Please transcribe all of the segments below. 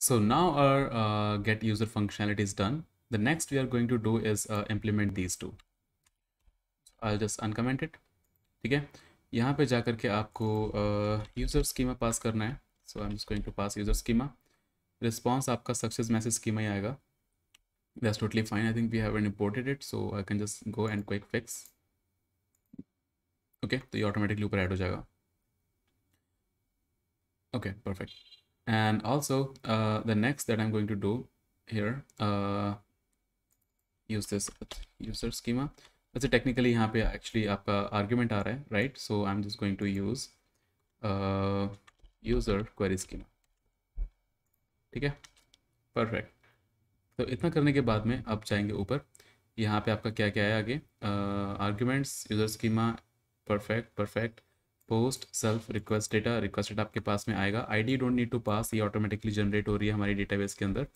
So now our uh, get user functionality is done. The next we are going to do is uh, implement these two. I'll just uncomment it. ठीक है i पे जाकर के आपको user schema pass करना है so I am just going to pass user schema response आपका success that's totally fine i think we haven't imported it so i can just go and quick fix okay तो ये automatically ऊपर add हो okay perfect and also uh, the next that I'm going to do here uh, use this user schema वैसे technically यहाँ actually आपका argument uh right so I'm just going to use uh, user query schema Okay, perfect so, इतना करने के बाद में आप जाएंगे ऊपर यहाँ पे आपका क्या क्या है आगे arguments user schema perfect perfect post self request data request data आपके पास में आएगा I D don't need to pass ये ऑटोमेटिकली जनरेट हो रही है हमारी डेटाबेस के अंदर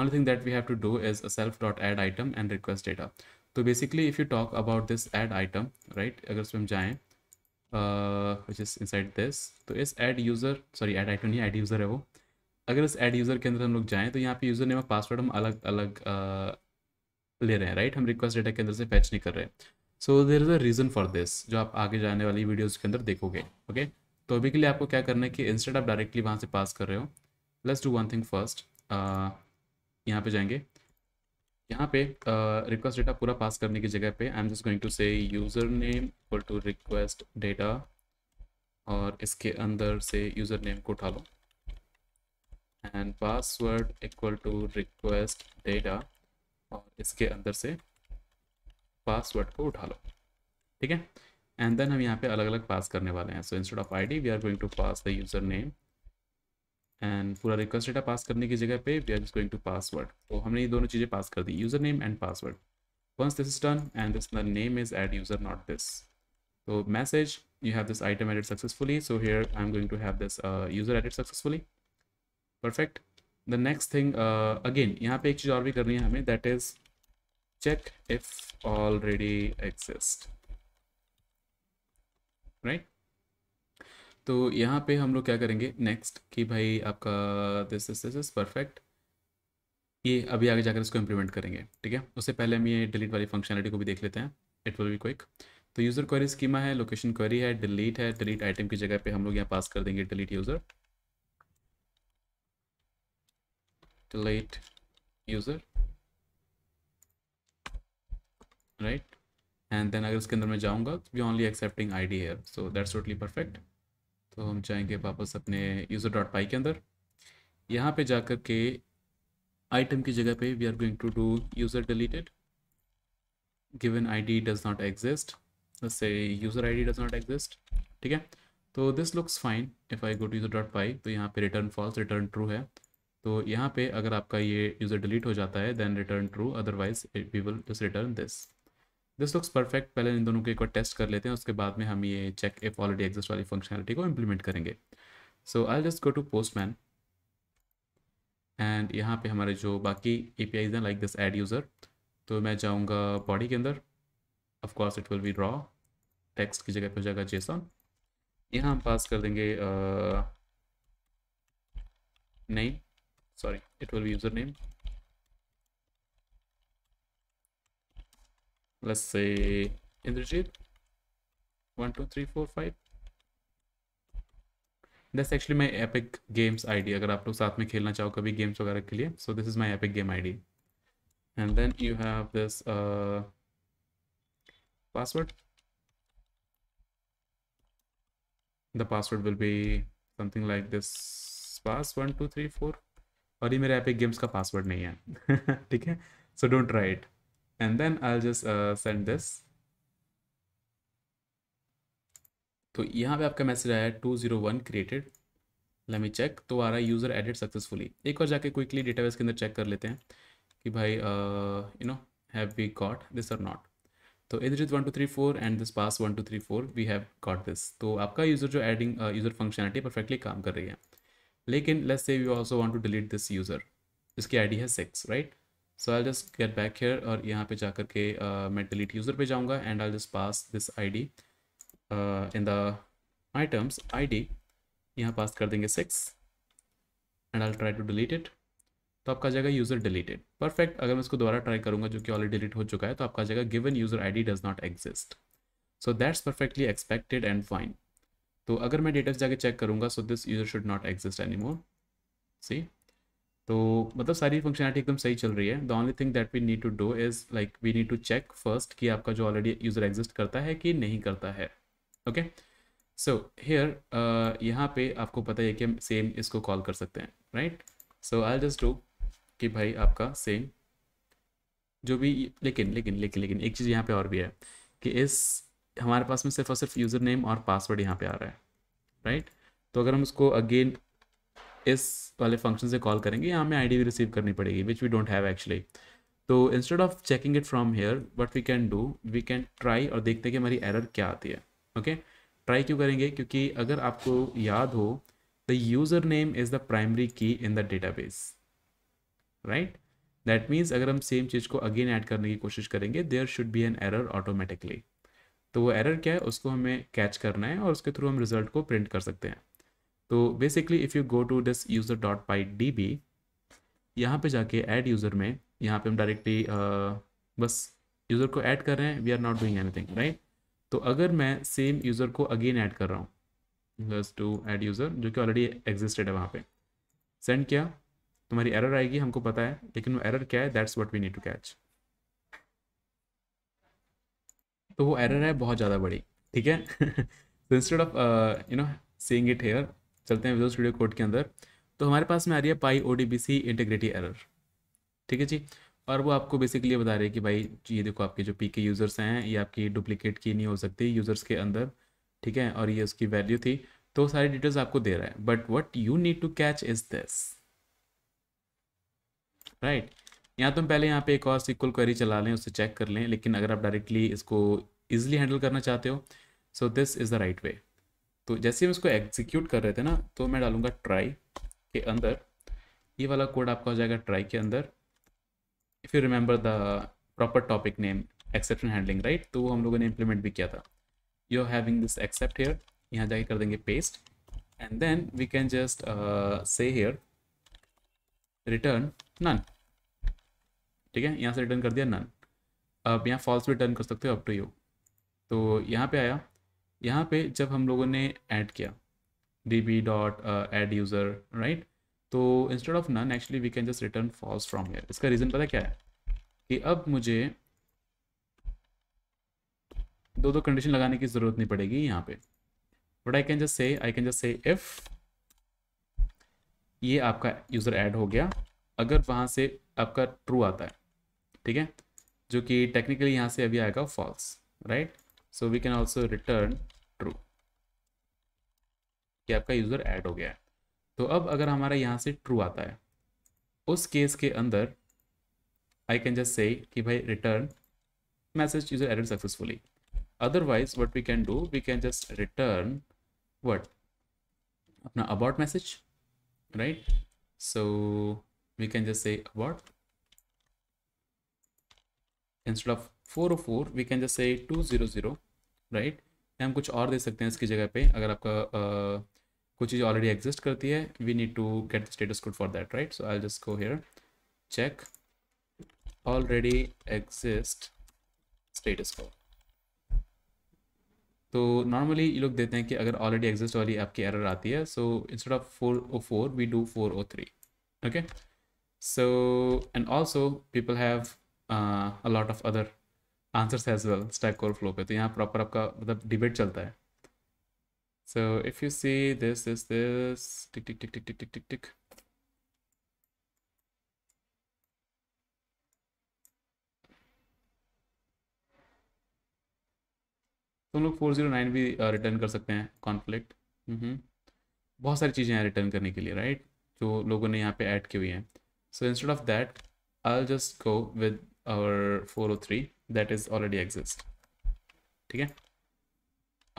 only thing that we have to do to a self dot add item and request data तो basically if you talk about this add item right अगर उसमें हम जाएँ इन साइड दिस तो इस add user sorry add item नहीं add user है वो अगर इस एड यूज़र के अंदर हम लोग जाएँ तो यहाँ पे यूज़र नेम और पासवर्ड हम अलग अलग uh, ले रहे हैं राइट right? हम रिक्वेस्ट डेटा के अंदर से फैच नहीं कर रहे हैं so there is a reason for this जो आप आगे जाने वाली वीडियोज़ के अंदर देखोगे ओके तो अभी के लिए आपको क्या करना है कि इंस्टेंट आप डायरेक्टली वहाँ से पास कर रहे हो let's do one thing first यहाँ पे जाएंगे यहाँ पे रिक्वेस्ट uh, डेटा पूरा पास करने की जगह पे I am just going to say username equal to request data और इसके अंदर से यूज़र नेम को उठा लो and password equal to request data और इसके अंदर से पासवर्ड को उठा लो ठीक है एंड देन हम यहाँ पे अलग अलग पास करने वाले हैं so instead of ID we are going to pass the username and पूरा रिक्वेस्ट डेटा पास करने की जगह पे we are is going to password तो हमने ये दोनों चीज़ें पास कर दी username and password once this is done and this name is add user not this तो message you have this item added successfully so here I am going to have this user added successfully perfect the next thing again यहाँ पे एक चीज़ और भी करनी है हमें that is check if already exist right right? तो यहाँ पे हम लोग क्या करेंगे नेक्स्ट कि भाई आपका this this this is perfect ये अभी आगे जाकर इसको इम्प्लीमेंट करेंगे ठीक है उससे पहले हम ये डिलीट वाली फंक्शनलिटी को भी देख लेते हैं इट विल बी क्विक तो यूज़र क्वेरी स्कीमा है लोकेशन क्वेरी है डिलीट है डिलीट आइटम की जगह पे हम लोग यहाँ पास कर देंगे delete user delete user right and then अगर इसके अंदर मैं जाऊँगा we only accepting I D here so that's totally perfect तो हम जाएंगे वापस अपने यूज़र डॉट पाई के अंदर यहाँ पे जाकर के आइटम की जगह पे we are going to do user deleted given I D does not exist say user I D does not exist ठीक है तो this looks fine if I go to user dot py तो यहाँ पे return false return true है तो यहाँ पे अगर आपका ये यूज़र डिलीट हो जाता है then return true otherwise we will just return this this looks perfect पहले इन दोनों को एक बार टेस्ट कर लेते हैं उसके बाद में हम ये चेक इफ ऑलरेडी एग्जिस्ट वाली फंक्शनलिटी को इम्प्लीमेंट करेंगे so I just go to Postman and यहाँ पे हमारे जो बाकी ए पी आईज हैं लाइक दिस एड यूज़र तो मैं जाऊँगा बॉडी के अंदर of course it will be raw text की जगह पर हो जाएगा जेसन यहाँ हम पास कर देंगे uh, नहीं sorry it will be username let's say Indrajit. One, two, three, four, five. This actually my Epic Games ID अगर आप लोग साथ में खेलना चाहो कभी गेम्स वगैरह के लिए so this is my Epic game I D and then you have this password the password will be something like this pass one two three four और ये मेरे एपिक गेम्स का पासवर्ड नहीं है ठीक है so don't try it and then I'll just uh, send this तो यहाँ पे आपका मैसेज आया two zero one created let me check तो आ रहा है यूज़र एडिट सक्सेसफुली एक बार जाके क्विकली डेटाबेस के अंदर चेक कर लेते हैं कि भाई you know have we got this or not तो Indrajit one two three four and this pass one two three four we have got this तो आपका यूज़र जो एडिंग यूज़र फंक्शनलिटी परफेक्टली काम कर रही है लेकिन let's say we also want to delete this user इसकी आईडी है six right so I just get back here और यहाँ पे जाकर के uh, मैं डिलीट यूज़र पे जाऊँगा and I just pass this I D in the items I D यहाँ पास कर देंगे six and I try to delete it तो आपका जाएगा यूज़र डिलीटेड परफेक्ट अगर मैं इसको दोबारा ट्राई करूँगा जो कि ऑलरेडी डिलीट हो चुका है तो आपका जाएगा given user I D does not exist so that's perfectly expected and fine तो अगर मैं डेटा जाके चेक करूँगा so this user should not exist anymore see तो मतलब सारी फंक्शनलिटी एकदम सही चल रही है the only thing that we need to do is like we need to check first कि आपका जो ऑलरेडी यूज़र एग्जिस्ट करता है कि नहीं करता है ओके सो हेयर यहाँ पे आपको पता है कि हम सेम इसको कॉल कर सकते हैं right so I just do कि भाई आपका सेम जो भी लेकिन लेकिन लेकिन लेकिन एक चीज़ यहाँ पे और भी है कि इस हमारे पास में सिर्फ और सिर्फ यूज़र नेम और पासवर्ड यहाँ पे आ रहा है राइट तो अगर हम उसको अगेन इस वाले फंक्शन से कॉल करेंगे या हमें आईडी भी रिसीव करनी पड़ेगी which we don't have actually तो instead of checking it from here what we can do we can try और देखते हैं कि हमारी एरर क्या आती है ओके okay? ट्राई क्यों करेंगे क्योंकि अगर आपको याद हो the username is the primary key in the base right that means अगर हम सेम चीज़ को अगेन ऐड करने की कोशिश करेंगे there should be an error automatically तो वो एरर क्या है उसको हमें कैच करना है और उसके थ्रू हम रिजल्ट को प्रिंट कर सकते हैं तो basically if you go to this user dot py D B यहाँ पर जाके एड यूज़र में यहाँ पे हम डायरेक्टली uh, बस यूज़र को ऐड कर रहे हैं we are not doing anything right तो अगर मैं सेम यूज़र को अगेन ऐड कर रहा हूँ प्लस टू एड यूज़र जो कि ऑलरेडी एग्जिस्टेड है वहाँ पे सेंड किया तुम्हारी एरर आएगी हमको पता है लेकिन वो एरर क्या है that's what we need to catch तो वो एरर है बहुत ज़्यादा बड़ी ठीक है तो instead of you know saying it here चलते हैं विजुअल स्टूडियो कोड के अंदर तो हमारे पास में आ रही है पाई ओ इंटीग्रिटी एरर ठीक है जी और वो आपको बेसिकली बता रहे हैं कि भाई ये देखो आपके जो पी के यूज़र्स हैं ये आपकी डुप्लीकेट की नहीं हो सकती यूज़र्स के अंदर ठीक है और ये उसकी वैल्यू थी तो सारी डिटेल्स आपको दे रहा है but what you need to catch is this right यहाँ तो हम पहले यहाँ पे एक और सिक्वल क्वेरी चला लें उससे चेक कर लें लेकिन अगर आप डायरेक्टली इसको ईजिली हैंडल करना चाहते हो so this is the right way तो जैसे हम इसको एग्जीक्यूट कर रहे थे ना तो मैं डालूंगा ट्राई के अंदर ये वाला कोड आपका हो जाएगा ट्राई के अंदर if you remember the proper topic name exception handling right तो हम लोगों ने इम्प्लीमेंट भी किया था you are having this except here यहाँ जाके कर देंगे paste and then we can just say here return none ठीक है यहाँ से रिटर्न कर दिया नन अब यहाँ फॉल्स भी रिटर्न कर सकते हो अप टू यू तो यहाँ पे आया यहाँ पे जब हम लोगों ने ऐड किया D B dot add user right तो instead of none actually we can just return false from here इसका रीज़न पता क्या है कि अब मुझे दो दो कंडीशन लगाने की ज़रूरत नहीं पड़ेगी यहाँ पे but I can just say I can just say if ये आपका यूज़र ऐड हो गया अगर वहाँ से आपका ट्रू आता है ठीक है जो कि टेक्निकली यहाँ से अभी आएगा false right so we can also return true कि आपका यूज़र ऐड हो गया है तो अब अगर हमारा यहाँ से ट्रू आता है उस केस के अंदर आई कैन जस्ट से कि भाई return message user added successfully otherwise what we can do we can just return what अपना about message right so we can just say about instead of four four we can just say two zero zero right या हम कुछ और दे सकते हैं इसकी जगह पे अगर आपका uh, कोई चीज़ ऑलरेडी एग्जिस्ट करती है we need to get the status code for that right so I just go here check already exist status code तो नॉर्मली ये लोग देते हैं कि अगर ऑलरेडी एग्जिस्ट वाली आपकी एरर आती है so instead of four o four we do four o three okay so and also people have a lot of other answers as well stack flow पे तो यहाँ प्रॉपर आपका मतलब डिबेट चलता है so if you see this this this tick tick tick tick tick tick tick tick तुम लोग four zero nine भी रिटर्न कर सकते हैं कॉन्फ्लिक्ट हम्म। बहुत सारी चीज़ें हैं रिटर्न करने के लिए राइट जो लोगों ने यहाँ पे ऐड की हुई हैं so instead of that I just go with और 403 दैट इज़ ऑलरेडी एग्जिस्ट ठीक है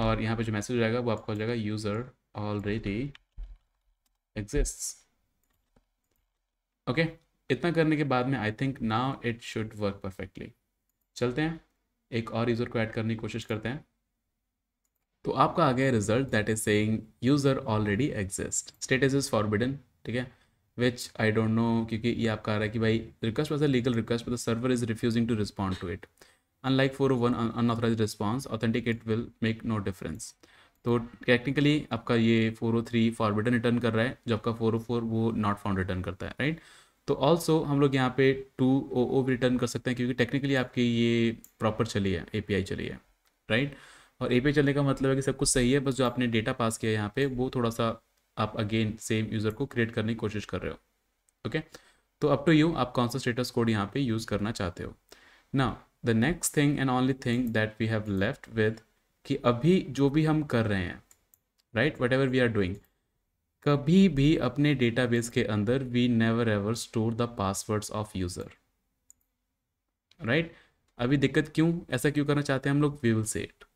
और यहाँ पे जो मैसेज जाएगा वो आपका हो जाएगा यूज़र ऑलरेडी एग्जिस्ट ओके इतना करने के बाद में I think now it should work perfectly चलते हैं एक और यूज़र को ऐड करने की कोशिश करते हैं तो आपका आ गया result that is saying user already exist status is forbidden ठीक है विच आई डोंट नो क्योंकि ये आपका आ रहा है कि भाई request was a legal request but the server is refusing to respond to it unlike four one unauthorized response authenticate will make no difference तो टेक्निकली आपका ये four o three forbidden return कर रहा है जो आपका फोर ओ फोर वो not found return करता है राइट तो ऑल्सो हम लोग यहाँ पे टू ओ ओ भी रिटर्न कर सकते हैं क्योंकि टेक्निकली आपकी ये प्रॉपर चली है ए पी आई चली है राइट और ए पी आई चलने का मतलब है कि सब कुछ सही है बस जो आपने डेटा पास किया है यहाँ पे वो थोड़ा सा आप अगेन सेम यूज़र को क्रिएट करने की कोशिश कर रहे हो ओके तो अप टू यू आप कौन सा स्टेटस कोड यहाँ पे यूज़ करना चाहते हो ना the next thing and only thing that we have left with कि अभी जो भी हम कर रहे हैं right whatever we are doing कभी भी अपने डेटाबेस के अंदर we never ever store the passwords of user right अभी दिक्कत क्यों ऐसा क्यों करना चाहते हैं हम लोग वी विल से इट